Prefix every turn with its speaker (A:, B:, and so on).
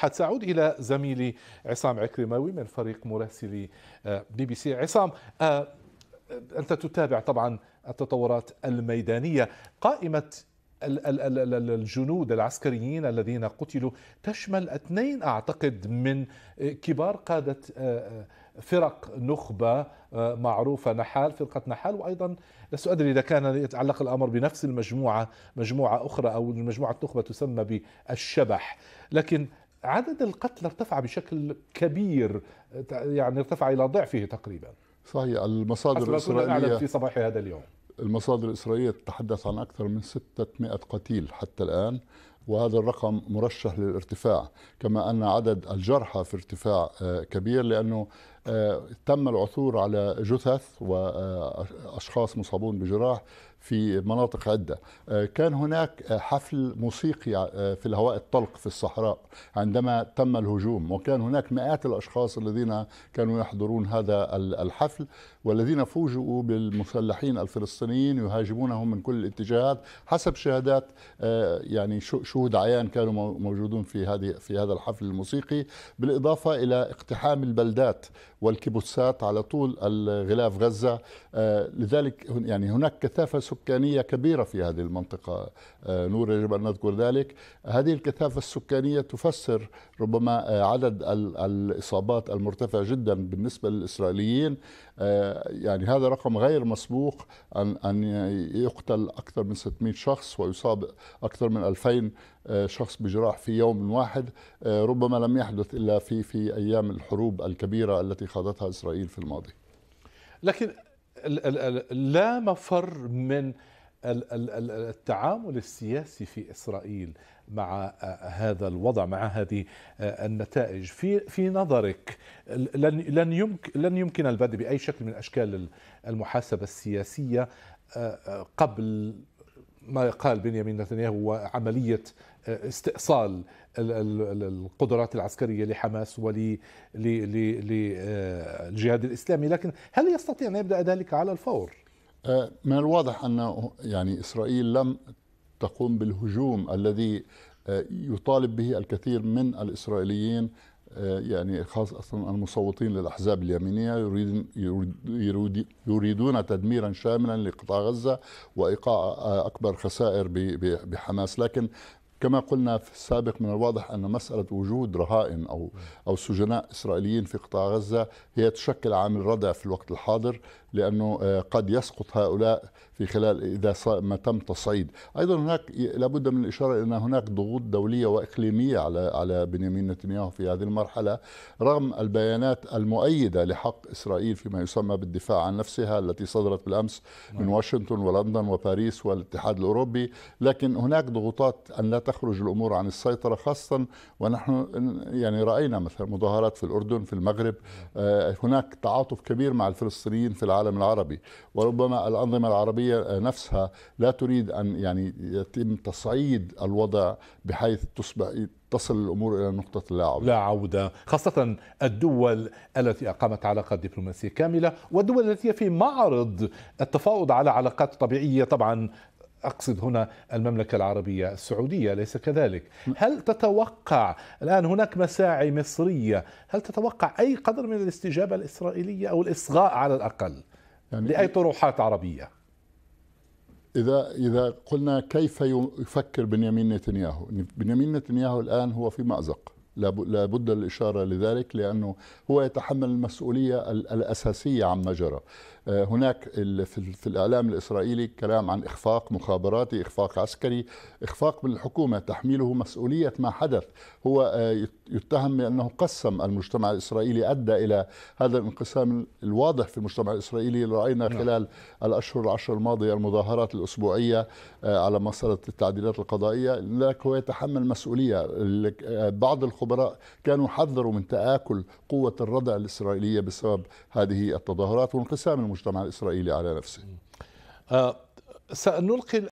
A: مدحت سعود إلى زميلي عصام عكرماوي من فريق مراسلي آه، بي بي سي عصام آه، آه، أنت تتابع طبعا التطورات الميدانية قائمة الجنود العسكريين الذين قتلوا تشمل اثنين اعتقد من كبار قاده فرق نخبه معروفه نحال فرقه نحال وايضا لست ادري اذا كان يتعلق الامر بنفس المجموعه مجموعه اخرى او مجموعه نخبه تسمى بالشبح لكن عدد القتلى ارتفع بشكل كبير يعني ارتفع الى ضعفه تقريبا
B: صحيح المصادر الاسرائيليه في صباح هذا اليوم المصادر الاسرائيليه تتحدث عن اكثر من 600 قتيل حتى الان وهذا الرقم مرشح للارتفاع كما ان عدد الجرحى في ارتفاع آه، كبير لانه آه، تم العثور على جثث واشخاص مصابون بجراح في مناطق عده آه، كان هناك حفل موسيقي آه، في الهواء الطلق في الصحراء عندما تم الهجوم وكان هناك مئات الاشخاص الذين كانوا يحضرون هذا الحفل والذين فوجئوا بالمسلحين الفلسطينيين يهاجمونهم من كل الاتجاهات حسب شهادات يعني شهود عيان كانوا موجودون في هذه في هذا الحفل الموسيقي بالاضافه الى اقتحام البلدات والكيبوتسات على طول الغلاف غزة آه، لذلك يعني هناك كثافة سكانية كبيرة في هذه المنطقة آه، نور يجب أن نذكر ذلك هذه الكثافة السكانية تفسر ربما آه، عدد الإصابات المرتفع جدا بالنسبة للإسرائيليين آه، يعني هذا رقم غير مسبوق أن أن يقتل أكثر من 600 شخص ويصاب أكثر من 2000 آه، شخص بجراح في يوم واحد آه، ربما لم يحدث إلا في في أيام الحروب الكبيرة التي خاضتها إسرائيل في الماضي
A: لكن لا مفر من التعامل السياسي في إسرائيل مع آه، هذا الوضع مع هذه آه، النتائج في في نظرك لن لن يمكن لن يمكن البدء باي شكل من اشكال المحاسبه السياسيه آه، قبل ما قال بنيامين نتنياهو وعمليه استئصال القدرات العسكريه لحماس وللجهاد الاسلامي لكن هل يستطيع ان يبدا ذلك على الفور؟
B: آه، من الواضح أن يعني إسرائيل لم تقوم بالهجوم الذي آه، يطالب به الكثير من الإسرائيليين آه، يعني خاصة المصوتين للأحزاب اليمينية يريدون, يريدون تدميرا شاملا لقطاع غزة وإيقاع أكبر خسائر بحماس لكن كما قلنا في السابق من الواضح ان مساله وجود رهائن او او سجناء اسرائيليين في قطاع غزه هي تشكل عامل ردع في الوقت الحاضر لأنه آه، قد يسقط هؤلاء في خلال إذا ما تم تصعيد أيضا هناك لابد من الإشارة أن هناك ضغوط دولية وإقليمية على على بنيامين نتنياهو في هذه المرحلة رغم البيانات المؤيدة لحق إسرائيل فيما يسمى بالدفاع عن نفسها التي صدرت بالأمس من نعم. واشنطن ولندن وباريس والاتحاد الأوروبي لكن هناك ضغوطات أن لا تخرج الأمور عن السيطرة خاصة ونحن يعني رأينا مثلا مظاهرات في الأردن في المغرب نعم. آه، هناك تعاطف كبير مع الفلسطينيين في العالم العالم العربي وربما الأنظمة العربية نفسها لا تريد أن يعني يتم تصعيد الوضع بحيث تصبح تصل الامور الى نقطه لا عوده. لا عوده، خاصه الدول التي اقامت علاقه دبلوماسيه كامله
A: والدول التي في معرض التفاوض على علاقات طبيعيه طبعا اقصد هنا المملكه العربيه السعوديه ليس كذلك، هل تتوقع الان هناك مساعي مصريه، هل تتوقع اي قدر من الاستجابه الاسرائيليه او الاصغاء على
B: الاقل؟ يعني لأي طروحات عربية إذا إذا قلنا كيف يفكر بنيامين نتنياهو بنيامين نتنياهو الآن هو في مأزق لابد الإشارة لذلك لأنه هو يتحمل المسؤولية الأساسية عما جرى آه، هناك في الإعلام الإسرائيلي كلام عن إخفاق مخابراتي إخفاق عسكري إخفاق من الحكومة تحميله مسؤولية ما حدث هو آه، يتهم بأنه قسم المجتمع الإسرائيلي أدى إلى هذا الانقسام الواضح في المجتمع الإسرائيلي اللي رأينا نعم. خلال الأشهر العشر الماضية المظاهرات الأسبوعية آه، على مسألة التعديلات القضائية لذلك هو يتحمل مسؤولية بعض الخبراء كانوا حذروا من تآكل قوة الردع الإسرائيلية بسبب هذه التظاهرات وانقسام المجتمع الإسرائيلي على نفسه آه، سنلقي